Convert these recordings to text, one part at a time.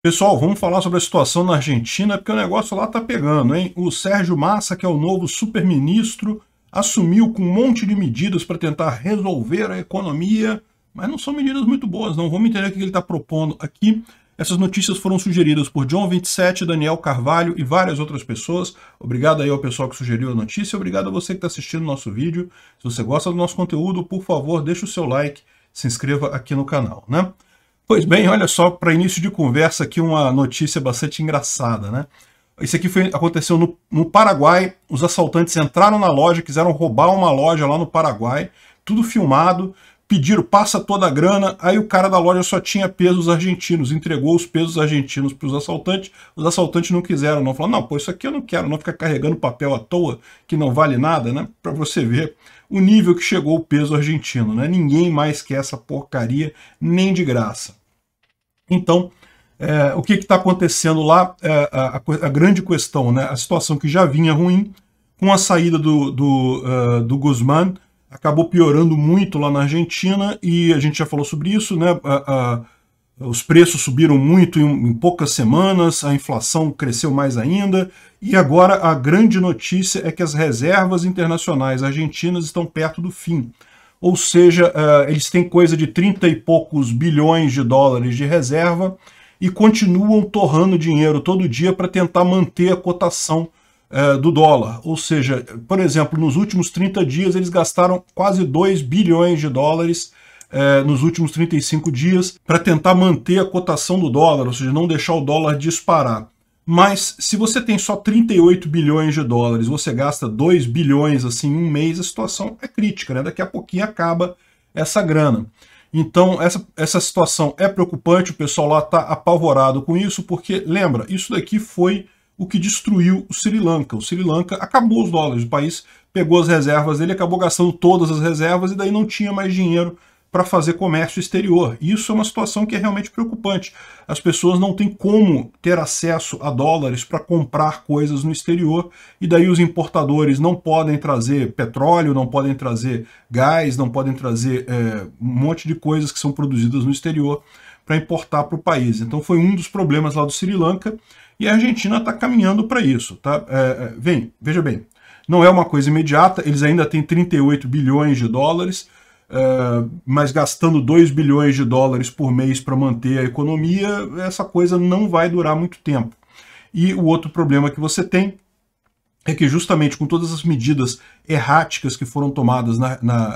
Pessoal, vamos falar sobre a situação na Argentina, porque o negócio lá tá pegando, hein? O Sérgio Massa, que é o novo superministro, assumiu com um monte de medidas para tentar resolver a economia, mas não são medidas muito boas, não. Vamos entender o que ele está propondo aqui. Essas notícias foram sugeridas por John 27, Daniel Carvalho e várias outras pessoas. Obrigado aí ao pessoal que sugeriu a notícia, obrigado a você que está assistindo o nosso vídeo. Se você gosta do nosso conteúdo, por favor, deixa o seu like, se inscreva aqui no canal, né? Pois bem, olha só, para início de conversa aqui uma notícia bastante engraçada, né? Isso aqui foi, aconteceu no, no, Paraguai, os assaltantes entraram na loja, quiseram roubar uma loja lá no Paraguai, tudo filmado, pediram, passa toda a grana, aí o cara da loja só tinha pesos argentinos, entregou os pesos argentinos para os assaltantes, os assaltantes não quiseram, não falaram, não, pô, isso aqui eu não quero, não ficar carregando papel à toa, que não vale nada, né? Para você ver o nível que chegou o peso argentino, né? Ninguém mais quer essa porcaria, nem de graça. Então, é, o que está acontecendo lá, é, a, a, grande questão, né? A situação que já vinha ruim, com a saída do, do, uh, do Guzmán, acabou piorando muito lá na Argentina e a gente já falou sobre isso, né? A, a, os preços subiram muito em, em, poucas semanas, a inflação cresceu mais ainda e agora a grande notícia é que as reservas internacionais argentinas estão perto do fim. Ou seja, é, eles têm coisa de 30 e poucos bilhões de dólares de reserva e continuam torrando dinheiro todo dia para tentar manter a cotação é, do dólar. Ou seja, por exemplo, nos últimos 30 dias eles gastaram quase 2 bilhões de dólares é, nos últimos 35 dias para tentar manter a cotação do dólar, ou seja, não deixar o dólar disparar. Mas se você tem só 38 bilhões de dólares, você gasta 2 bilhões assim em um mês, a situação é crítica, né? Daqui a pouquinho acaba essa grana. Então, essa, essa situação é preocupante, o pessoal lá está apavorado com isso, porque, lembra, isso daqui foi o que destruiu o Sri Lanka. O Sri Lanka acabou os dólares, o país pegou as reservas dele, acabou gastando todas as reservas e daí não tinha mais dinheiro para fazer comércio exterior. E isso é uma situação que é realmente preocupante. As pessoas não têm como ter acesso a dólares para comprar coisas no exterior, e daí os importadores não podem trazer petróleo, não podem trazer gás, não podem trazer é, um monte de coisas que são produzidas no exterior para importar para o país. Então foi um dos problemas lá do Sri Lanka. E a Argentina está caminhando para isso. Tá? É, é, vem, veja bem, não é uma coisa imediata, eles ainda têm 38 bilhões de dólares, é, mas gastando 2 bilhões de dólares por mês para manter a economia, essa coisa não vai durar muito tempo. E o outro problema que você tem é que justamente com todas as medidas erráticas que foram tomadas na, na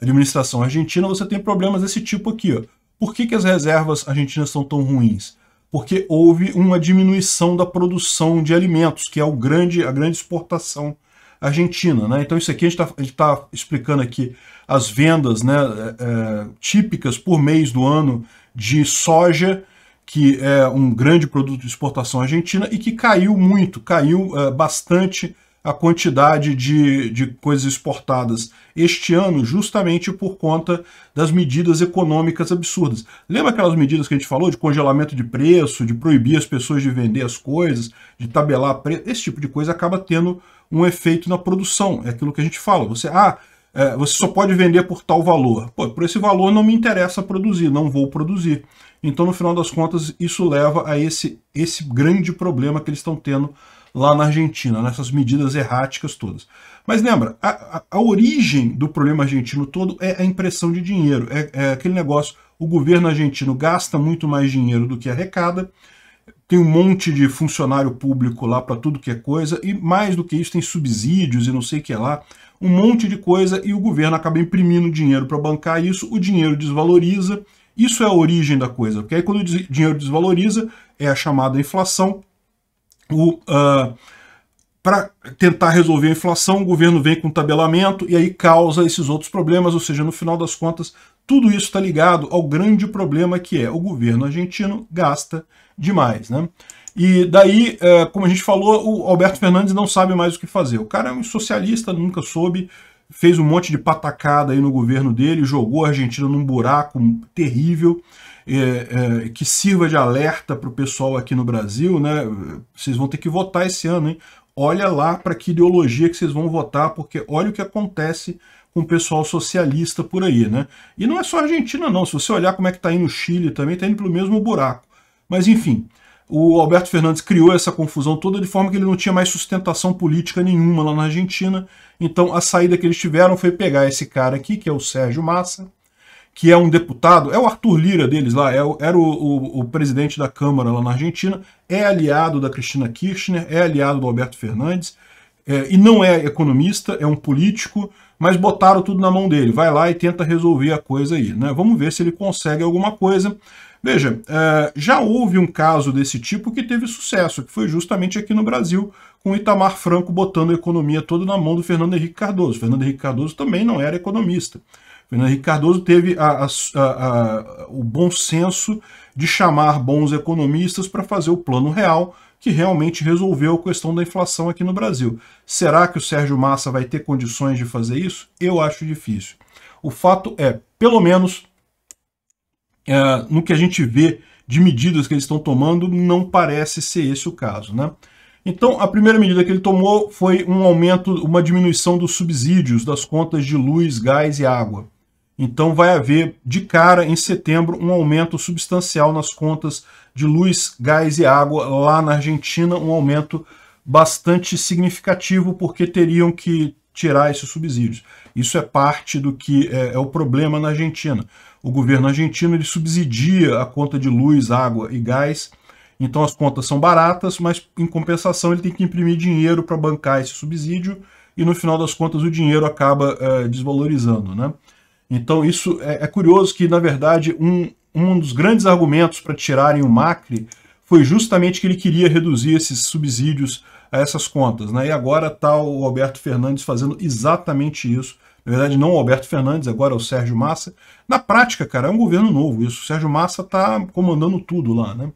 é, administração argentina, você tem problemas desse tipo aqui. Ó. Por que, que as reservas argentinas são tão ruins? porque houve uma diminuição da produção de alimentos, que é o grande, a grande exportação argentina. Né? Então isso aqui a gente está tá explicando aqui as vendas né, é, é, típicas por mês do ano de soja, que é um grande produto de exportação argentina e que caiu muito, caiu é, bastante a quantidade de, de coisas exportadas este ano, justamente por conta das medidas econômicas absurdas. Lembra aquelas medidas que a gente falou de congelamento de preço, de proibir as pessoas de vender as coisas, de tabelar preço? Esse tipo de coisa acaba tendo um efeito na produção. É aquilo que a gente fala. Você, ah, é, você só pode vender por tal valor. Pô, por esse valor não me interessa produzir, não vou produzir. Então, no final das contas, isso leva a esse, esse grande problema que eles estão tendo lá na Argentina, nessas medidas erráticas todas. Mas lembra, a, a, a origem do problema argentino todo é a impressão de dinheiro. É, é aquele negócio, o governo argentino gasta muito mais dinheiro do que arrecada, tem um monte de funcionário público lá para tudo que é coisa, e mais do que isso, tem subsídios e não sei o que lá, um monte de coisa, e o governo acaba imprimindo dinheiro para bancar isso, o dinheiro desvaloriza, isso é a origem da coisa, porque aí quando o dinheiro desvaloriza, é a chamada inflação, uh, ah, para tentar resolver a inflação, o governo vem com tabelamento e aí causa esses outros problemas, ou seja, no final das contas, tudo isso está ligado ao grande problema que é o governo argentino gasta demais. Né? E daí, eh, como a gente falou, o Alberto Fernandes não sabe mais o que fazer. O cara é um socialista, nunca soube, fez um monte de patacada aí no governo dele, jogou a Argentina num buraco terrível é, é, que sirva de alerta para o pessoal aqui no Brasil, né? Vocês vão ter que votar esse ano, hein? Olha lá para que ideologia que vocês vão votar, porque olha o que acontece com o pessoal socialista por aí, né? E não é só a Argentina, não. Se você olhar como é que está indo o Chile também, está indo pelo mesmo buraco. Mas, enfim, o Alberto Fernandes criou essa confusão toda de forma que ele não tinha mais sustentação política nenhuma lá na Argentina. Então, a saída que eles tiveram foi pegar esse cara aqui, que é o Sérgio Massa, que é um deputado, é o Arthur Lira deles lá, é o, era o, o, o, presidente da Câmara lá na Argentina, é aliado da Cristina Kirchner, é aliado do Alberto Fernandes, é, e não é economista, é um político, mas botaram tudo na mão dele. Vai lá e tenta resolver a coisa aí. Né? Vamos ver se ele consegue alguma coisa. Veja, é, já houve um caso desse tipo que teve sucesso, que foi justamente aqui no Brasil, com Itamar Franco botando a economia toda na mão do Fernando Henrique Cardoso. Fernando Henrique Cardoso também não era economista. Fernando Henrique Cardoso teve a, a, a, o bom senso de chamar bons economistas para fazer o plano real que realmente resolveu a questão da inflação aqui no Brasil. Será que o Sérgio Massa vai ter condições de fazer isso? Eu acho difícil. O fato é, pelo menos é, no que a gente vê de medidas que eles estão tomando, não parece ser esse o caso, né? Então, a primeira medida que ele tomou foi um aumento, uma diminuição dos subsídios das contas de luz, gás e água. Então vai haver, de cara, em setembro, um aumento substancial nas contas de luz, gás e água lá na Argentina, um aumento bastante significativo, porque teriam que tirar esses subsídios. Isso é parte do que é, é o problema na Argentina. O governo argentino ele subsidia a conta de luz, água e gás, então as contas são baratas, mas em compensação ele tem que imprimir dinheiro para bancar esse subsídio e no final das contas o dinheiro acaba é, desvalorizando. Né? Então isso é, é curioso que, na verdade, um, um dos grandes argumentos para tirarem o Macri foi justamente que ele queria reduzir esses subsídios a essas contas. Né? E agora está o Alberto Fernandes fazendo exatamente isso. Na verdade, não o Alberto Fernandes, agora é o Sérgio Massa. Na prática, cara, é um governo novo isso. O Sérgio Massa está comandando tudo lá, né?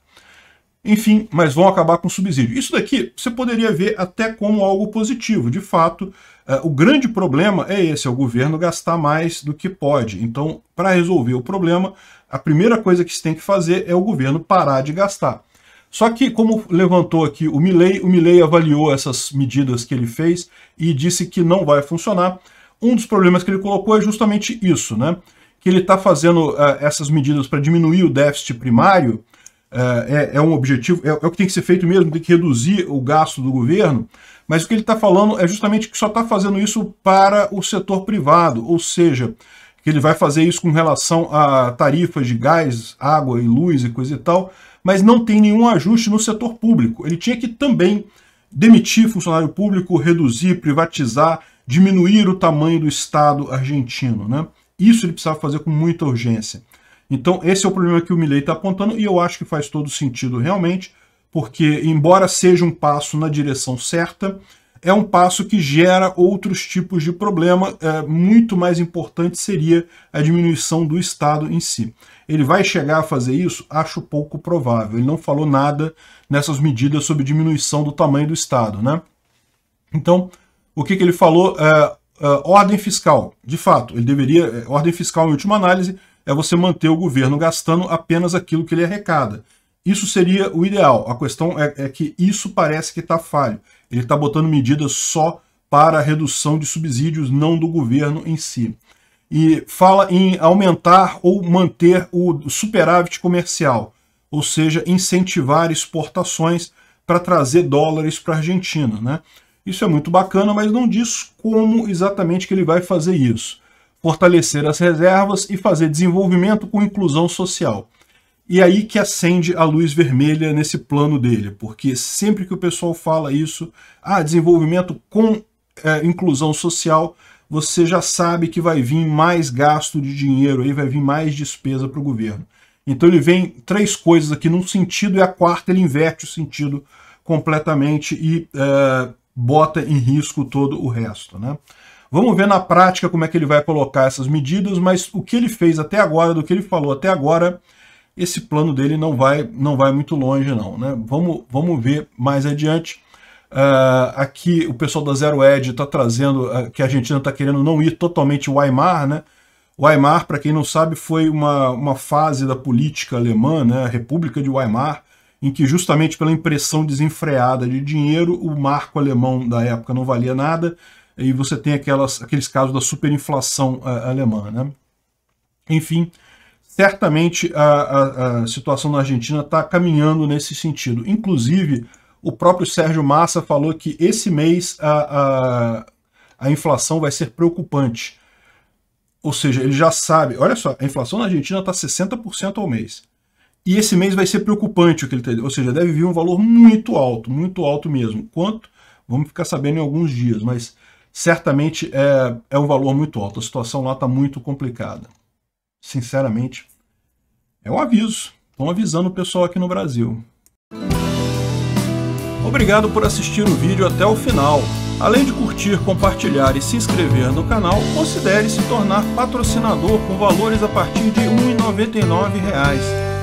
Enfim, mas vão acabar com subsídio. Isso daqui você poderia ver até como algo positivo. De fato, é, o grande problema é esse, é o governo gastar mais do que pode. Então, para resolver o problema, a primeira coisa que se tem que fazer é o governo parar de gastar. Só que, como levantou aqui o Milley, o Milley avaliou essas medidas que ele fez e disse que não vai funcionar. Um dos problemas que ele colocou é justamente isso, né? Que ele está fazendo uh, essas medidas para diminuir o déficit primário, é, é, é um objetivo, é, é, o que tem que ser feito mesmo, tem que reduzir o gasto do governo, mas o que ele está falando é justamente que só está fazendo isso para o setor privado, ou seja, que ele vai fazer isso com relação a tarifas de gás, água e luz e coisa e tal, mas não tem nenhum ajuste no setor público. Ele tinha que também demitir funcionário público, reduzir, privatizar, diminuir o tamanho do Estado argentino. Né? Isso ele precisava fazer com muita urgência. Então, esse é o problema que o Milley está apontando e eu acho que faz todo sentido realmente, porque, embora seja um passo na direção certa, é um passo que gera outros tipos de problema. É, muito mais importante seria a diminuição do Estado em si. Ele vai chegar a fazer isso? Acho pouco provável. Ele não falou nada nessas medidas sobre diminuição do tamanho do Estado. Né? Então, o que, que ele falou? É, é, ordem fiscal. De fato, ele deveria... É, ordem fiscal, em última análise, é você manter o governo gastando apenas aquilo que ele arrecada. Isso seria o ideal. A questão é, é que isso parece que está falho. Ele está botando medidas só para redução de subsídios, não do governo em si. E fala em aumentar ou manter o superávit comercial, ou seja, incentivar exportações para trazer dólares para a Argentina. Né? Isso é muito bacana, mas não diz como exatamente que ele vai fazer isso fortalecer as reservas e fazer desenvolvimento com inclusão social. E aí que acende a luz vermelha nesse plano dele, porque sempre que o pessoal fala isso, ah, desenvolvimento com é, inclusão social, você já sabe que vai vir mais gasto de dinheiro, aí vai vir mais despesa para o governo. Então ele vem três coisas aqui num sentido e a quarta ele inverte o sentido completamente e é, bota em risco todo o resto. Né? Vamos ver na prática como é que ele vai colocar essas medidas, mas o que ele fez até agora, do que ele falou até agora, esse plano dele não vai, não vai muito longe não. Né? Vamos, vamos ver mais adiante. Uh, aqui o pessoal da Zero Edge está trazendo uh, que a Argentina está querendo não ir totalmente Weimar. Né? Weimar, para quem não sabe, foi uma, uma fase da política alemã, né? a República de Weimar, em que justamente pela impressão desenfreada de dinheiro, o marco alemão da época não valia nada, e você tem aquelas, aqueles casos da superinflação uh, alemã. Né? Enfim, certamente a, a, a situação na Argentina está caminhando nesse sentido. Inclusive, o próprio Sérgio Massa falou que esse mês a, a, a inflação vai ser preocupante. Ou seja, ele já sabe, olha só, a inflação na Argentina está 60% ao mês. E esse mês vai ser preocupante o que ele tem. Ou seja, deve vir um valor muito alto, muito alto mesmo. Quanto? Vamos ficar sabendo em alguns dias, mas certamente é, é um valor muito alto. A situação lá está muito complicada. Sinceramente, é um aviso. Estão avisando o pessoal aqui no Brasil. Obrigado por assistir o vídeo até o final. Além de curtir, compartilhar e se inscrever no canal, considere se tornar patrocinador com valores a partir de R$ 1,99